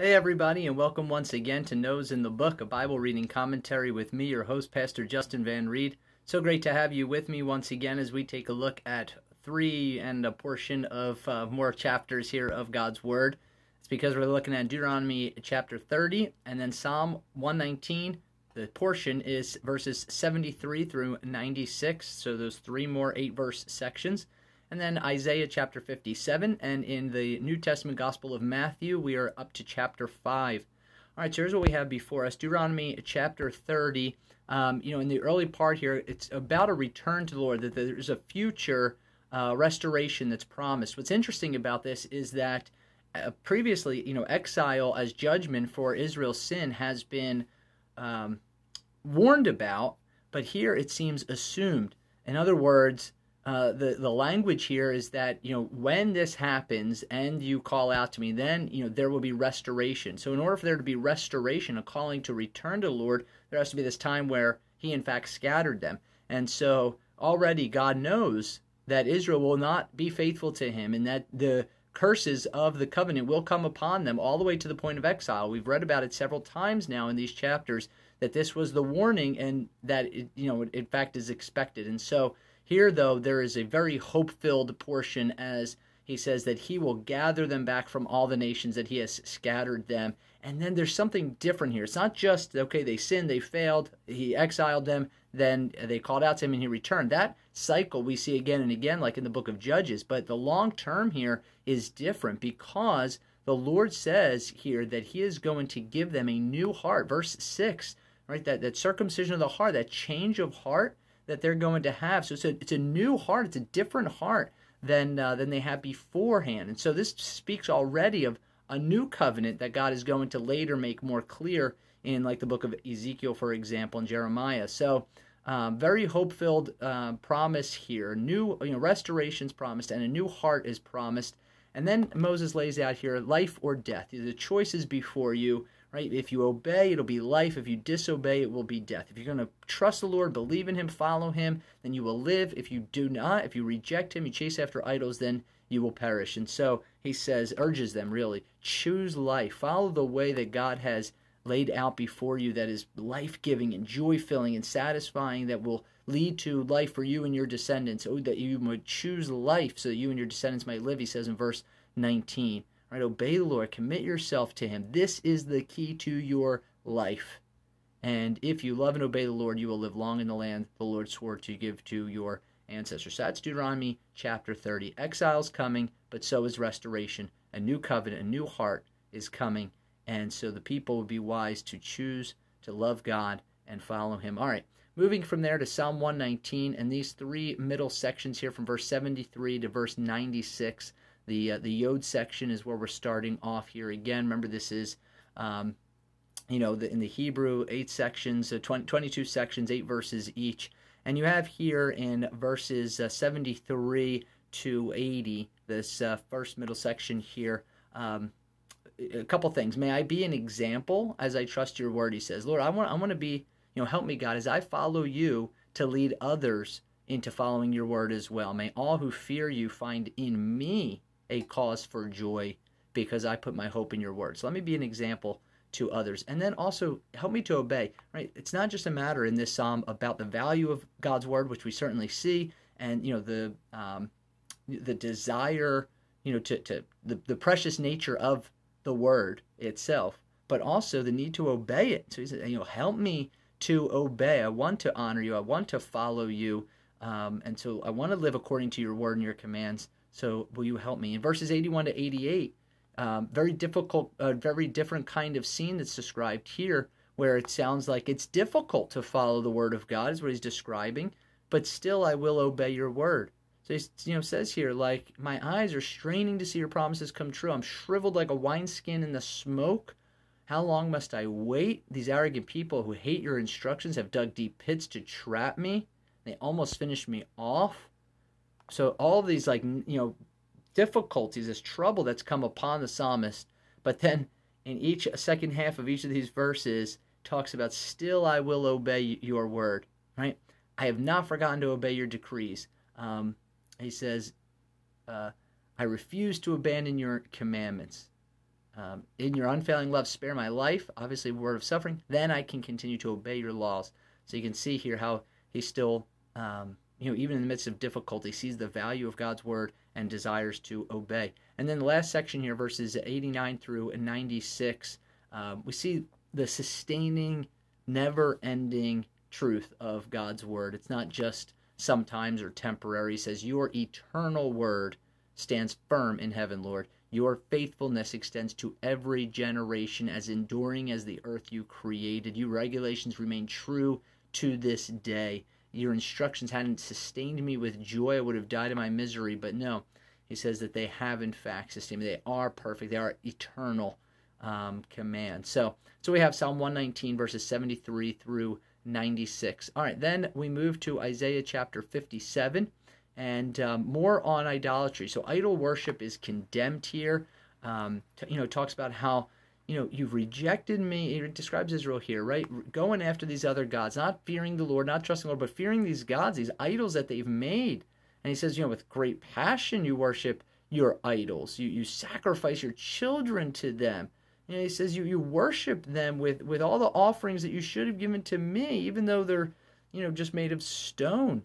Hey, everybody, and welcome once again to Nose in the Book, a Bible reading commentary with me, your host, Pastor Justin Van Reed. So great to have you with me once again as we take a look at three and a portion of uh, more chapters here of God's Word. It's because we're looking at Deuteronomy chapter 30 and then Psalm 119. The portion is verses 73 through 96, so those three more eight verse sections and then Isaiah chapter 57. And in the New Testament Gospel of Matthew, we are up to chapter 5. All right, so here's what we have before us Deuteronomy chapter 30. Um, you know, in the early part here, it's about a return to the Lord, that there's a future uh, restoration that's promised. What's interesting about this is that uh, previously, you know, exile as judgment for Israel's sin has been um, warned about, but here it seems assumed. In other words, uh, the the language here is that you know when this happens and you call out to me, then you know there will be restoration. So in order for there to be restoration, a calling to return to the Lord, there has to be this time where He in fact scattered them, and so already God knows that Israel will not be faithful to Him, and that the curses of the covenant will come upon them all the way to the point of exile. We've read about it several times now in these chapters that this was the warning, and that it, you know in fact is expected, and so here, though, there is a very hope filled portion as he says that he will gather them back from all the nations that he has scattered them. And then there's something different here. It's not just, okay, they sinned, they failed, he exiled them, then they called out to him and he returned. That cycle we see again and again, like in the book of Judges. But the long term here is different because the Lord says here that he is going to give them a new heart. Verse 6, right? That, that circumcision of the heart, that change of heart that they're going to have. So it's a, it's a new heart, it's a different heart than, uh, than they had beforehand. And so this speaks already of a new covenant that God is going to later make more clear in, like, the book of Ezekiel, for example, and Jeremiah. So um, very hope filled uh, promise here. New, you know, restoration's promised, and a new heart is promised. And then Moses lays out here life or death. The choice is before you right? If you obey, it'll be life. If you disobey, it will be death. If you're going to trust the Lord, believe in Him, follow Him, then you will live. If you do not, if you reject Him, you chase after idols, then you will perish. And so he says, urges them really, choose life, follow the way that God has laid out before you that is life giving and joy filling and satisfying that will lead to life for you and your descendants. Oh, that you might choose life so that you and your descendants might live, he says in verse 19. Right? Obey the Lord. Commit yourself to Him. This is the key to your life. And if you love and obey the Lord, you will live long in the land the Lord swore to give to your ancestors. So that's Deuteronomy chapter 30. Exile's coming, but so is restoration. A new covenant, a new heart is coming. And so the people would be wise to choose to love God and follow Him. All right, moving from there to Psalm 119 and these three middle sections here from verse 73 to verse 96. The, uh, the yod section is where we're starting off here again. Remember, this is, um, you know, the, in the Hebrew, eight sections, uh, 20, 22 sections, eight verses each. And you have here in verses uh, 73 to 80, this uh, first middle section here, um, a couple things. May I be an example as I trust your word, he says. Lord, I want, I want to be, you know, help me, God, as I follow you to lead others into following your word as well. May all who fear you find in me a cause for joy because I put my hope in your word. So let me be an example to others. And then also help me to obey, right? It's not just a matter in this psalm about the value of God's word, which we certainly see, and, you know, the, um, the desire, you know, to, to the, the precious nature of the word itself, but also the need to obey it. So he said, you know, help me to obey. I want to honor you. I want to follow you. Um, and so I want to live according to your word and your commands. So will you help me? In verses 81 to 88, um, very difficult, uh, very different kind of scene that's described here, where it sounds like it's difficult to follow the word of God, is what he's describing. But still, I will obey your word. So he you know, says here, like, my eyes are straining to see your promises come true. I'm shriveled like a wineskin in the smoke. How long must I wait? These arrogant people who hate your instructions have dug deep pits to trap me. They almost finished me off. So all these like you know difficulties, this trouble that's come upon the psalmist, but then in each second half of each of these verses talks about still I will obey your word, right? I have not forgotten to obey your decrees. Um, he says, uh, I refuse to abandon your commandments. Um, in your unfailing love, spare my life, obviously, word of suffering, then I can continue to obey your laws. So you can see here how he's still um, you know, even in the midst of difficulty, sees the value of God's word and desires to obey. And then the last section here, verses 89 through 96, um, we see the sustaining, never ending truth of God's word. It's not just sometimes or temporary. says, Your eternal word stands firm in heaven, Lord. Your faithfulness extends to every generation, as enduring as the earth you created. Your regulations remain true to this day your instructions hadn't sustained me with joy, I would have died in my misery. But no, he says that they have, in fact, sustained me. They are perfect, they are eternal um, command. So, so we have Psalm 119, verses 73 through 96. All right, then we move to Isaiah chapter 57 and um, more on idolatry. So, idol worship is condemned here. Um, t- you know, talks about how you know, you've rejected me. It describes Israel here, right? Going after these other gods, not fearing the Lord, not trusting the Lord, but fearing these gods, these idols that they've made. And he says, you know, with great passion you worship your idols. You you sacrifice your children to them. You know, he says you, you worship them with, with all the offerings that you should have given to me, even though they're, you know, just made of stone.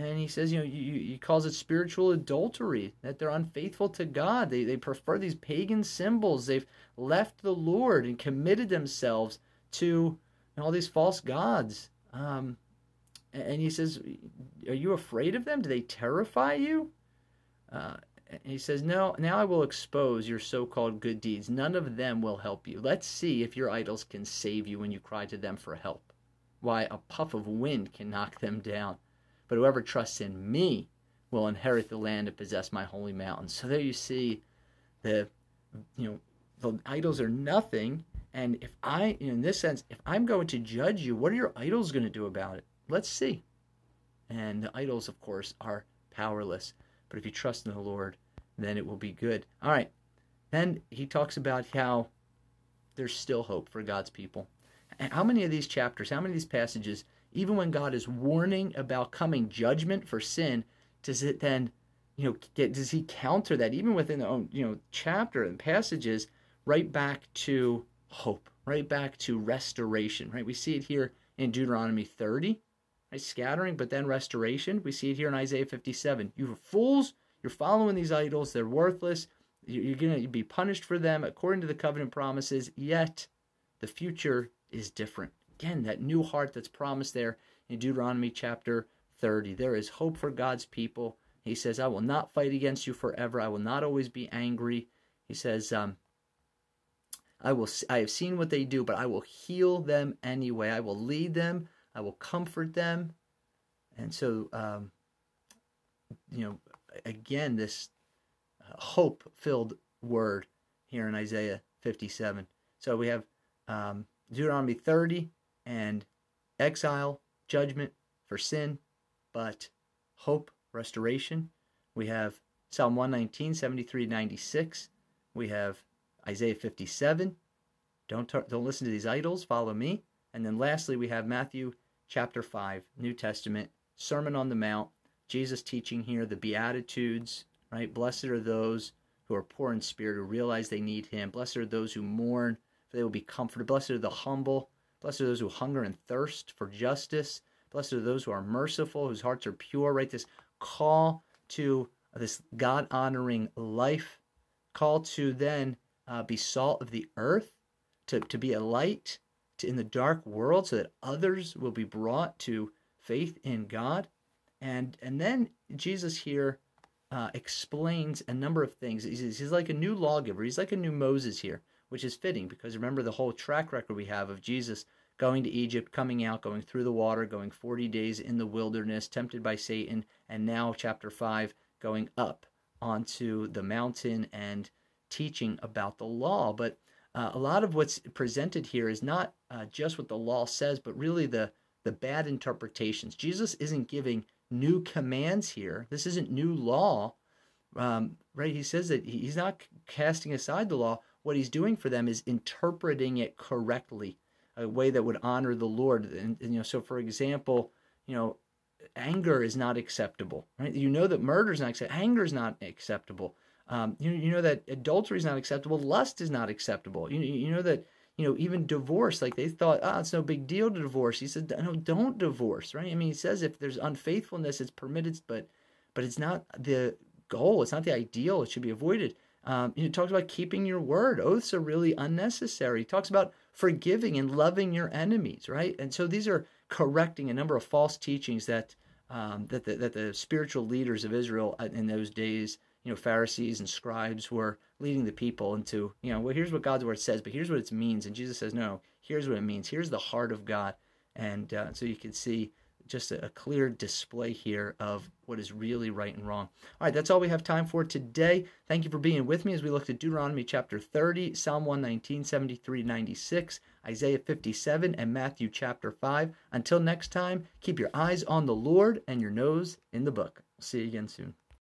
And he says, you know, he calls it spiritual adultery, that they're unfaithful to God. They, they prefer these pagan symbols. They've left the Lord and committed themselves to all these false gods. Um, and he says, Are you afraid of them? Do they terrify you? Uh, and he says, No, now I will expose your so called good deeds. None of them will help you. Let's see if your idols can save you when you cry to them for help. Why, a puff of wind can knock them down but whoever trusts in me will inherit the land and possess my holy mountain. So there you see the you know the idols are nothing and if I in this sense if I'm going to judge you what are your idols going to do about it? Let's see. And the idols of course are powerless, but if you trust in the Lord then it will be good. All right. Then he talks about how there's still hope for God's people. And how many of these chapters, how many of these passages even when God is warning about coming judgment for sin, does it then, you know, get, does he counter that even within the own, you know, chapter and passages right back to hope, right back to restoration, right? We see it here in Deuteronomy 30, right? Scattering, but then restoration. We see it here in Isaiah 57. You fools, you're following these idols, they're worthless. You're going to be punished for them according to the covenant promises, yet the future is different again, that new heart that's promised there in Deuteronomy chapter 30. There is hope for God's people. He says, I will not fight against you forever. I will not always be angry. He says, um, I will. I have seen what they do, but I will heal them anyway. I will lead them. I will comfort them. And so, um, you know, again, this uh, hope-filled word here in Isaiah 57. So we have um, Deuteronomy 30, and exile, judgment for sin, but hope, restoration. We have Psalm 119, 73 96. We have Isaiah 57. Don't, tar- don't listen to these idols, follow me. And then lastly, we have Matthew chapter 5, New Testament, Sermon on the Mount, Jesus teaching here the Beatitudes, right? Blessed are those who are poor in spirit, who realize they need Him. Blessed are those who mourn, for they will be comforted. Blessed are the humble, Blessed are those who hunger and thirst for justice. Blessed are those who are merciful, whose hearts are pure, right? This call to uh, this God honoring life, call to then uh, be salt of the earth, to, to be a light to, in the dark world so that others will be brought to faith in God. And, and then Jesus here uh, explains a number of things. He's, he's like a new lawgiver, he's like a new Moses here which is fitting because remember the whole track record we have of Jesus going to Egypt, coming out, going through the water, going 40 days in the wilderness, tempted by Satan, and now, chapter 5, going up onto the mountain and teaching about the law. But uh, a lot of what's presented here is not uh, just what the law says, but really the, the bad interpretations. Jesus isn't giving new commands here, this isn't new law. Um, right? He says that he's not casting aside the law what he's doing for them is interpreting it correctly, a way that would honor the Lord. And, and you know, so for example, you know, anger is not acceptable, right? You know that murder is not acceptable. Anger is not acceptable. Um, you, you know that adultery is not acceptable. Lust is not acceptable. You, you know that you know, even divorce, like they thought, oh, it's no big deal to divorce. He said, no, don't divorce, right? I mean, he says if there's unfaithfulness, it's permitted, but but it's not the goal. It's not the ideal. It should be avoided. Um, talks about keeping your word. Oaths are really unnecessary. He talks about forgiving and loving your enemies, right? And so these are correcting a number of false teachings that um, that, the, that the spiritual leaders of Israel uh, in those days, you know, Pharisees and scribes were leading the people into, you know, well, here's what God's word says, but here's what it means. And Jesus says, no, here's what it means. Here's the heart of God. And uh, so you can see just a, clear display here of what is really right and wrong. All right, that's all we have time for today. Thank you for being with me as we looked at Deuteronomy chapter 30, Psalm 119, 73, 96, Isaiah 57, and Matthew chapter 5. Until next time, keep your eyes on the Lord and your nose in the book. see you again soon.